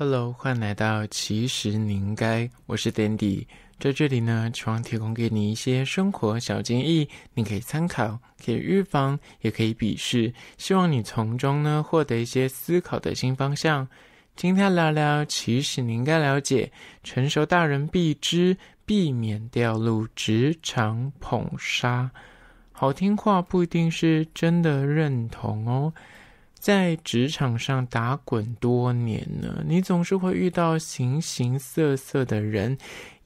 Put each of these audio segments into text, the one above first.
Hello，欢迎来到其实你应该，我是 Dandy，在这里呢，希望提供给你一些生活小建议，你可以参考，可以预防，也可以鄙视，希望你从中呢获得一些思考的新方向。今天聊聊其实你应该了解，成熟大人必知，避免掉入职场捧杀。好听话不一定是真的认同哦。在职场上打滚多年呢，你总是会遇到形形色色的人。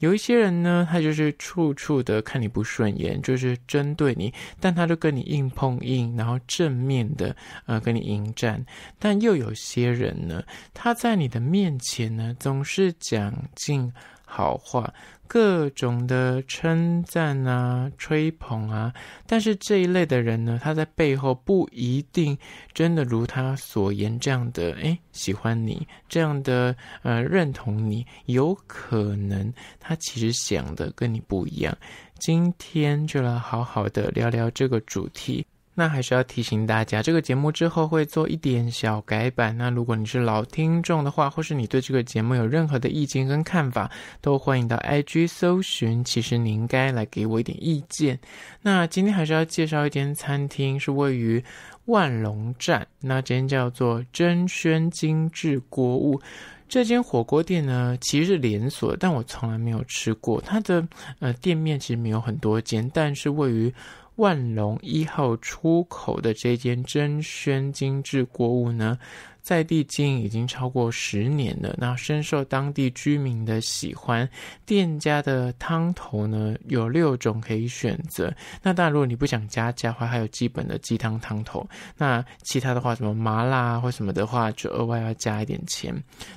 有一些人呢，他就是处处的看你不顺眼，就是针对你，但他就跟你硬碰硬，然后正面的呃跟你迎战。但又有些人呢，他在你的面前呢，总是讲尽好话。各种的称赞啊、吹捧啊，但是这一类的人呢，他在背后不一定真的如他所言这样的，哎，喜欢你这样的，呃，认同你，有可能他其实想的跟你不一样。今天就来好好的聊聊这个主题。那还是要提醒大家，这个节目之后会做一点小改版。那如果你是老听众的话，或是你对这个节目有任何的意见跟看法，都欢迎到 IG 搜寻。其实你应该来给我一点意见。那今天还是要介绍一间餐厅，是位于万隆站。那间叫做真轩精致锅物这间火锅店呢，其实是连锁，但我从来没有吃过。它的呃店面其实没有很多间，但是位于。万隆一号出口的这间真轩精致国物呢？在地经营已经超过十年了，那深受当地居民的喜欢。店家的汤头呢有六种可以选择，那当然如果你不想加价的话，还有基本的鸡汤汤头。那其他的话，什么麻辣或什么的话，就额外要加一点钱。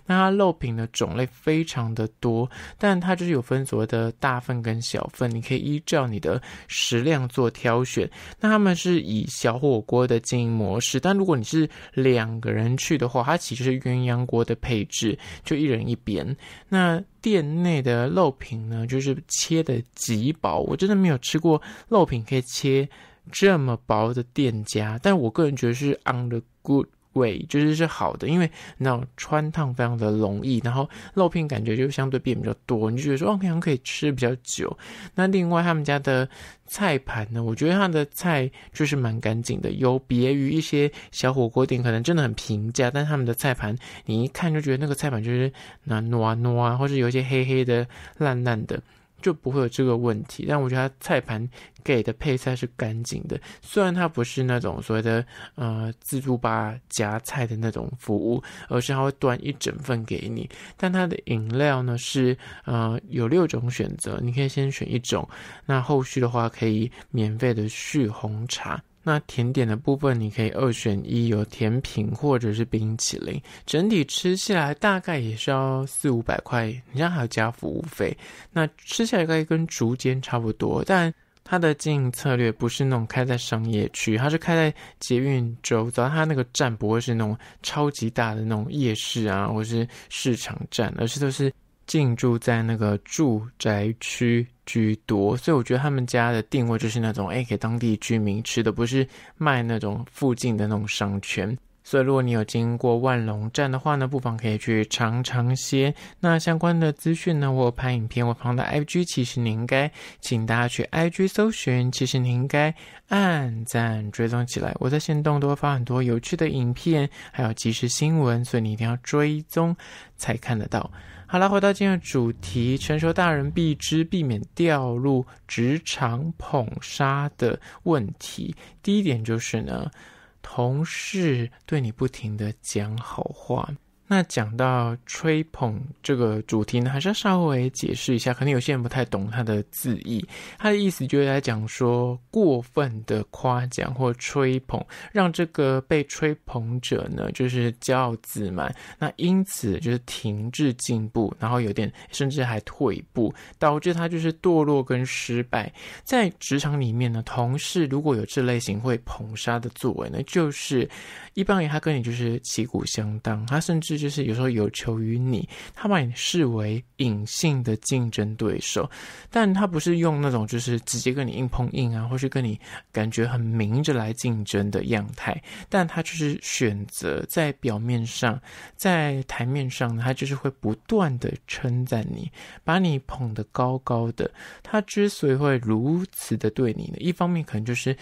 那它肉品的种类非常的多，但它就是有分所谓的大份跟小份，你可以依照你的食量做挑选。那他们是以小火锅的经营模式，但如果你是两个人去。的话，它其实是鸳鸯锅的配置，就一人一边。那店内的肉品呢，就是切的极薄，我真的没有吃过肉品可以切这么薄的店家。但我个人觉得是 on the good。味就是是好的，因为那种穿烫非常的容易，然后肉片感觉就相对变比较多，你就觉得说哦，可能可以吃比较久。那另外他们家的菜盘呢，我觉得他的菜就是蛮干净的，有别于一些小火锅店可能真的很平价，但他们的菜盘你一看就觉得那个菜盘就是那那那，或者有一些黑黑的、烂烂的。就不会有这个问题，但我觉得它菜盘给的配菜是干净的。虽然它不是那种所谓的呃自助吧夹菜的那种服务，而是它会端一整份给你。但它的饮料呢是呃有六种选择，你可以先选一种，那后续的话可以免费的续红茶。那甜点的部分你可以二选一，有甜品或者是冰淇淋。整体吃起来大概也是要四五百块，你像还要加服务费。那吃起来应该跟竹间差不多，但它的经营策略不是那种开在商业区，它是开在捷运州，当要它那个站不会是那种超级大的那种夜市啊，或是市场站，而是都是。进驻在那个住宅区居多，所以我觉得他们家的定位就是那种，哎，给当地居民吃的，不是卖那种附近的那种商圈。所以，如果你有经过万隆站的话呢，不妨可以去尝尝鲜。那相关的资讯呢，我拍影片，我旁的 IG，其实你应该请大家去 IG 搜寻。其实你应该按赞追踪起来，我在线动都会发很多有趣的影片，还有即时新闻，所以你一定要追踪才看得到。好了，回到今的主题，成熟大人必知，避免掉入职场捧杀的问题。第一点就是呢。同事对你不停的讲好话。那讲到吹捧这个主题呢，还是要稍微解释一下，可能有些人不太懂它的字义。它的意思就是来讲说过分的夸奖或吹捧，让这个被吹捧者呢，就是骄傲自满，那因此就是停滞进步，然后有点甚至还退步，导致他就是堕落跟失败。在职场里面呢，同事如果有这类型会捧杀的作为呢，就是一般人他跟你就是旗鼓相当，他甚至。就是有时候有求于你，他把你视为隐性的竞争对手，但他不是用那种就是直接跟你硬碰硬啊，或是跟你感觉很明着来竞争的样态，但他就是选择在表面上，在台面上，他就是会不断的称赞你，把你捧得高高的。他之所以会如此的对你呢，一方面可能就是。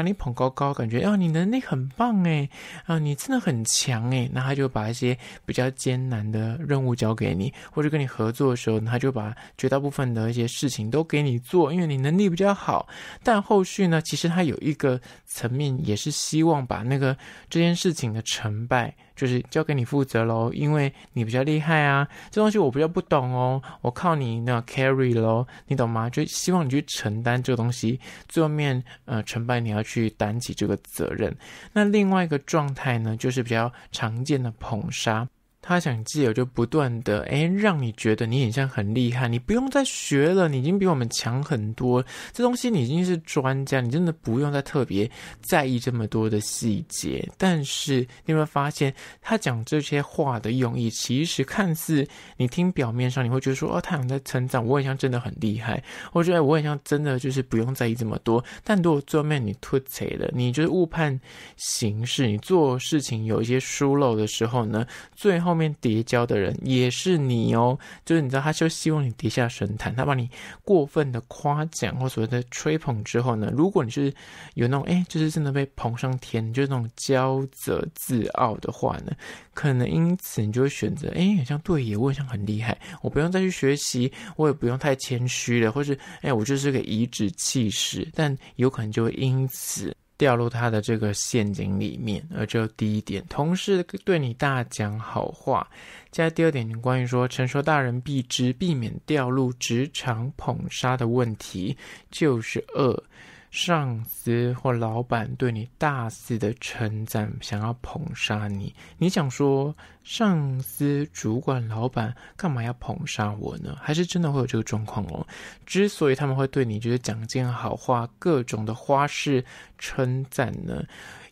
把你捧高高，感觉啊，你能力很棒哎，啊，你真的很强哎。那他就把一些比较艰难的任务交给你，或者跟你合作的时候，他就把绝大部分的一些事情都给你做，因为你能力比较好。但后续呢，其实他有一个层面也是希望把那个这件事情的成败，就是交给你负责喽，因为你比较厉害啊。这东西我比较不懂哦，我靠你那 carry 喽，你懂吗？就希望你去承担这个东西。最后面呃，成败你要。去担起这个责任。那另外一个状态呢，就是比较常见的捧杀。他想借，就不断的哎，让你觉得你很像很厉害，你不用再学了，你已经比我们强很多。这东西你已经是专家，你真的不用再特别在意这么多的细节。但是你有没有发现，他讲这些话的用意，其实看似你听表面上，你会觉得说，哦，他想在成长，我很像真的很厉害，我觉得我很像真的就是不用在意这么多。但如果后面你吐槽了，你就是误判形势，你做事情有一些疏漏的时候呢，最后。后面叠交的人也是你哦，就是你知道，他就希望你跌下神坛。他把你过分的夸奖或所谓的吹捧之后呢，如果你是有那种哎，就是真的被捧上天，就是那种骄则自傲的话呢，可能因此你就会选择哎，像对耶，我也想很厉害，我不用再去学习，我也不用太谦虚了，或是哎，我就是个颐指气使，但有可能就会因此。掉入他的这个陷阱里面，而这第一点，同事对你大讲好话。接下来第二点，关于说成熟大人避知避免掉入职场捧杀的问题，就是二。上司或老板对你大肆的称赞，想要捧杀你，你想说，上司、主管、老板，干嘛要捧杀我呢？还是真的会有这个状况哦？之所以他们会对你就是讲件好话，各种的花式称赞呢，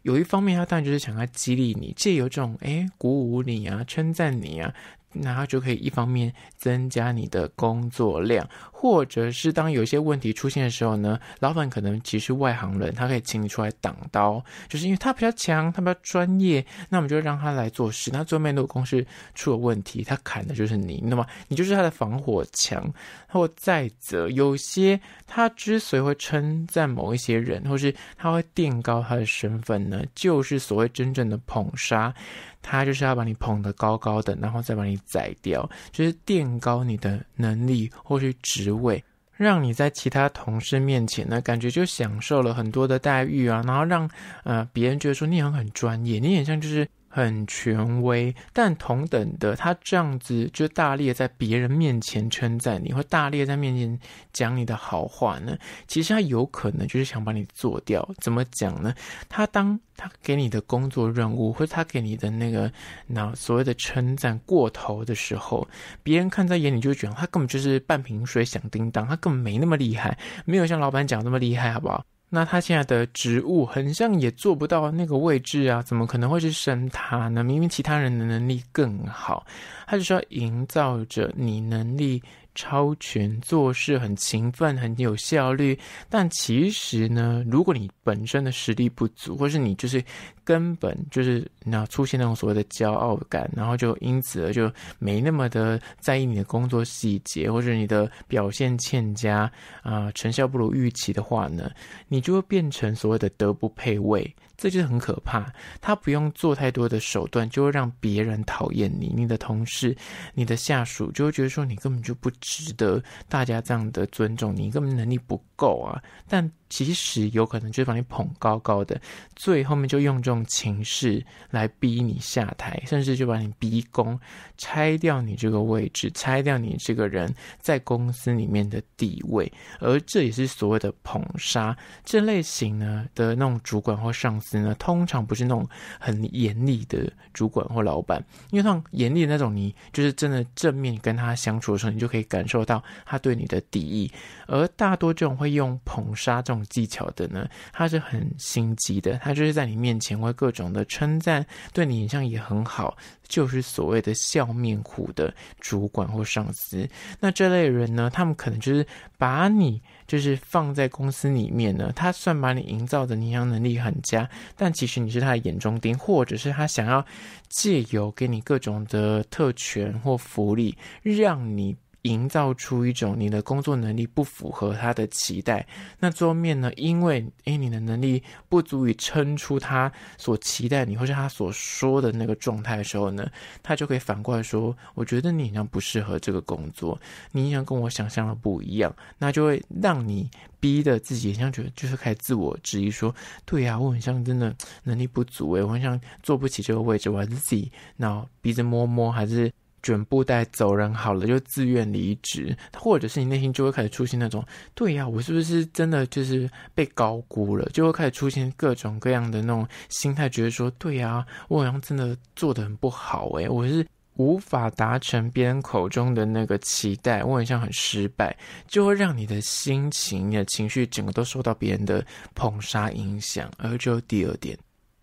有一方面他当然就是想要激励你，借这种诶鼓舞你啊，称赞你啊。那他就可以一方面增加你的工作量，或者是当有些问题出现的时候呢，老板可能其实外行人，他可以请你出来挡刀，就是因为他比较强，他比较专业，那我们就让他来做事。他做麦的公司出了问题，他砍的就是你，那么你就是他的防火墙。或再则，有些他之所以会称赞某一些人，或是他会垫高他的身份呢，就是所谓真正的捧杀。他就是要把你捧得高高的，然后再把你宰掉，就是垫高你的能力或是职位，让你在其他同事面前呢，感觉就享受了很多的待遇啊，然后让呃别人觉得说你很很专业，你很像就是。很权威，但同等的，他这样子就大力在别人面前称赞你，或大力在面前讲你的好话呢？其实他有可能就是想把你做掉。怎么讲呢？他当他给你的工作任务，或者他给你的那个那所谓的称赞过头的时候，别人看在眼里就觉得他根本就是半瓶水响叮当，他根本没那么厉害，没有像老板讲那么厉害，好不好？那他现在的职务，很像也做不到那个位置啊，怎么可能会是升他呢？明明其他人的能力更好，他就说营造着你能力超群，做事很勤奋，很有效率，但其实呢，如果你本身的实力不足，或是你就是。根本就是那出现那种所谓的骄傲感，然后就因此而就没那么的在意你的工作细节，或者你的表现欠佳啊，成效不如预期的话呢，你就会变成所谓的德不配位，这就是很可怕。他不用做太多的手段，就会让别人讨厌你，你的同事、你的下属就会觉得说你根本就不值得大家这样的尊重，你根本能力不够啊，但。其实有可能就是把你捧高高的，最后面就用这种情势来逼你下台，甚至就把你逼宫，拆掉你这个位置，拆掉你这个人在公司里面的地位。而这也是所谓的捧杀这类型呢的那种主管或上司呢，通常不是那种很严厉的主管或老板，因为像严厉的那种，你就是真的正面跟他相处的时候，你就可以感受到他对你的敌意。而大多这种会用捧杀这种。技巧的呢，他是很心机的，他就是在你面前会各种的称赞，对你印象也很好，就是所谓的笑面虎的主管或上司。那这类人呢，他们可能就是把你就是放在公司里面呢，他算把你营造的你像能力很佳，但其实你是他的眼中钉，或者是他想要借由给你各种的特权或福利，让你。营造出一种你的工作能力不符合他的期待，那桌面呢？因为哎，你的能力不足以撑出他所期待你或是他所说的那个状态的时候呢，他就可以反过来说：“我觉得你好像不适合这个工作，你好像跟我想象的不一样。”那就会让你逼的自己像觉得就是开始自我质疑说：“对呀，我很像真的能力不足哎，我很像坐不起这个位置，我还是自己脑鼻子摸摸还是？”卷布袋走人好了，就自愿离职，或者是你内心就会开始出现那种，对呀，我是不是真的就是被高估了？就会开始出现各种各样的那种心态，觉得说，对啊，我好像真的做的很不好，诶，我是无法达成别人口中的那个期待，我好像很失败，就会让你的心情、的情绪整个都受到别人的捧杀影响。而就第二点。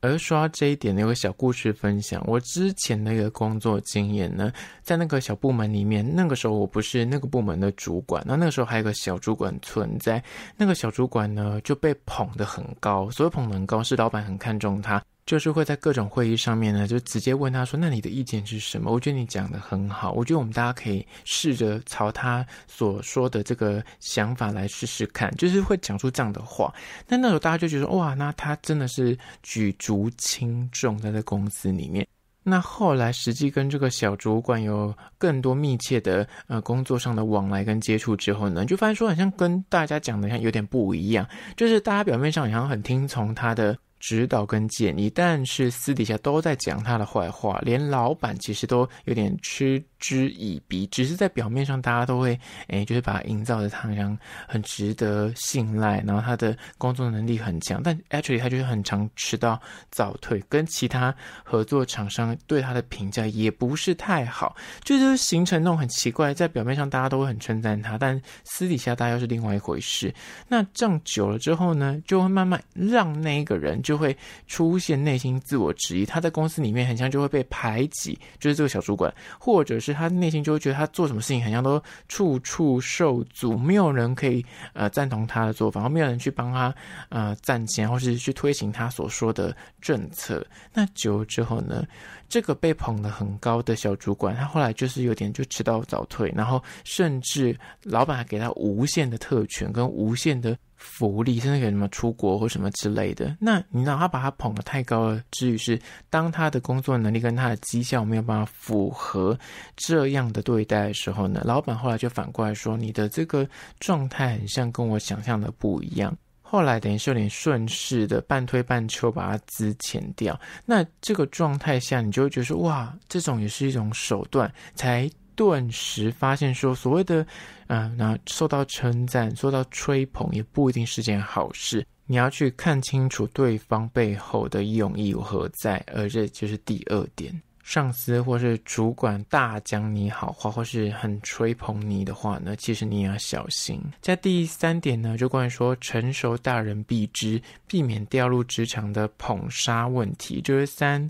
而说到这一点，有个小故事分享。我之前的一个工作经验呢，在那个小部门里面，那个时候我不是那个部门的主管，那那个时候还有个小主管存在。那个小主管呢就被捧得很高，所谓捧很高，是老板很看重他。就是会在各种会议上面呢，就直接问他说：“那你的意见是什么？我觉得你讲的很好，我觉得我们大家可以试着朝他所说的这个想法来试试看。”就是会讲出这样的话。那那时候大家就觉得哇，那他真的是举足轻重，在这公司里面。那后来实际跟这个小主管有更多密切的呃工作上的往来跟接触之后呢，就发现说好像跟大家讲的像有点不一样，就是大家表面上好像很听从他的。指导跟建议，但是私底下都在讲他的坏话，连老板其实都有点嗤之以鼻。只是在表面上，大家都会诶，就是把他营造的他好像很值得信赖，然后他的工作能力很强。但 actually，他就是很常迟到、早退，跟其他合作厂商对他的评价也不是太好。这就是形成那种很奇怪，在表面上大家都会很称赞他，但私底下大家又是另外一回事。那这样久了之后呢，就会慢慢让那一个人就。就会出现内心自我质疑，他在公司里面很像就会被排挤，就是这个小主管，或者是他内心就会觉得他做什么事情很像都处处受阻，没有人可以呃赞同他的做法，没有人去帮他呃赚钱，或是去推行他所说的政策。那久之后呢，这个被捧得很高的小主管，他后来就是有点就迟到早退，然后甚至老板给他无限的特权跟无限的。福利甚至给什么出国或什么之类的，那你哪怕把他捧得太高了，至于是当他的工作能力跟他的绩效没有办法符合这样的对待的时候呢，老板后来就反过来说，你的这个状态很像跟我想象的不一样。后来等于是有点顺势的半推半就把他资遣掉。那这个状态下，你就会觉得哇，这种也是一种手段才顿时发现，说所谓的，嗯，那受到称赞、受到吹捧，也不一定是件好事。你要去看清楚对方背后的用意何在，而这就是第二点。上司或是主管大讲你好话，或是很吹捧你的话呢，其实你要小心。在第三点呢，就关于说成熟大人必知，避免掉入职场的捧杀问题，就是三。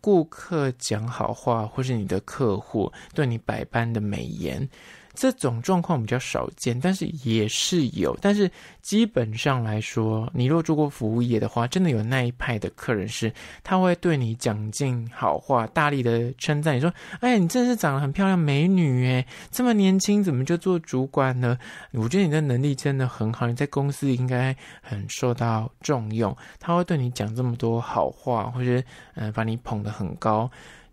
顾客讲好话，或是你的客户对你百般的美言。这种状况比较少见，但是也是有。但是基本上来说，你若做过服务业的话，真的有那一派的客人是，他会对你讲尽好话，大力的称赞你说：“哎，你真是长得很漂亮，美女哎，这么年轻怎么就做主管呢？我觉得你的能力真的很好，你在公司应该很受到重用。”他会对你讲这么多好话，或者嗯，把你捧得很高。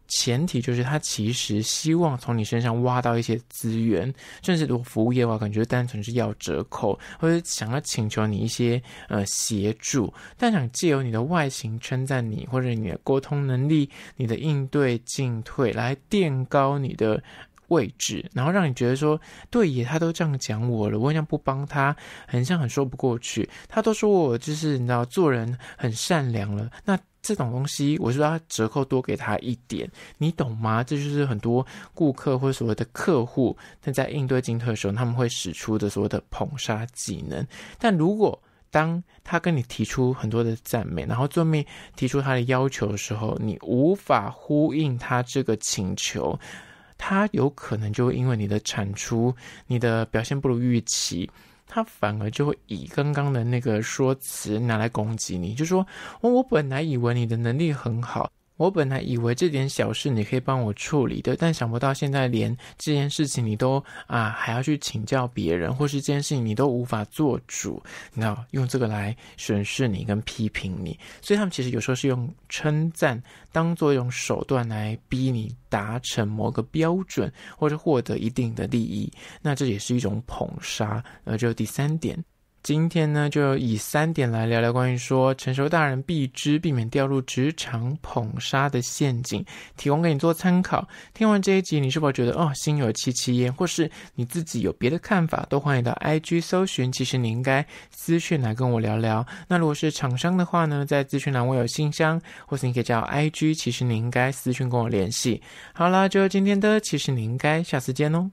前提就是他其实希望从你身上挖到一些资源，甚至如果服务业的话，可能就单纯是要折扣，或者想要请求你一些呃协助，但想借由你的外形称赞你，或者你的沟通能力、你的应对进退来垫高你的。位置，然后让你觉得说，对耶，他都这样讲我了，我好像不帮他，很像很说不过去。他都说我就是你知道做人很善良了，那这种东西，我说折扣多给他一点，你懂吗？这就是很多顾客或所谓的客户，但在应对金特的时候，他们会使出的所谓的捧杀技能。但如果当他跟你提出很多的赞美，然后后面提出他的要求的时候，你无法呼应他这个请求。他有可能就因为你的产出、你的表现不如预期，他反而就会以刚刚的那个说辞拿来攻击你，就说：“哦：“我本来以为你的能力很好。”我本来以为这点小事你可以帮我处理的，但想不到现在连这件事情你都啊还要去请教别人，或是这件事情你都无法做主，那用这个来审视你跟批评你，所以他们其实有时候是用称赞当做一种手段来逼你达成某个标准，或者获得一定的利益，那这也是一种捧杀。呃，这是第三点。今天呢，就以三点来聊聊关于说成熟大人必知，避免掉入职场捧杀的陷阱，提供给你做参考。听完这一集，你是否觉得哦，心有戚戚焉，或是你自己有别的看法，都欢迎到 IG 搜寻。其实你应该私讯来跟我聊聊。那如果是厂商的话呢，在资讯栏我有信箱，或是你可以加 IG。其实你应该私讯跟我联系。好啦，就今天的，其实你应该下次见哦。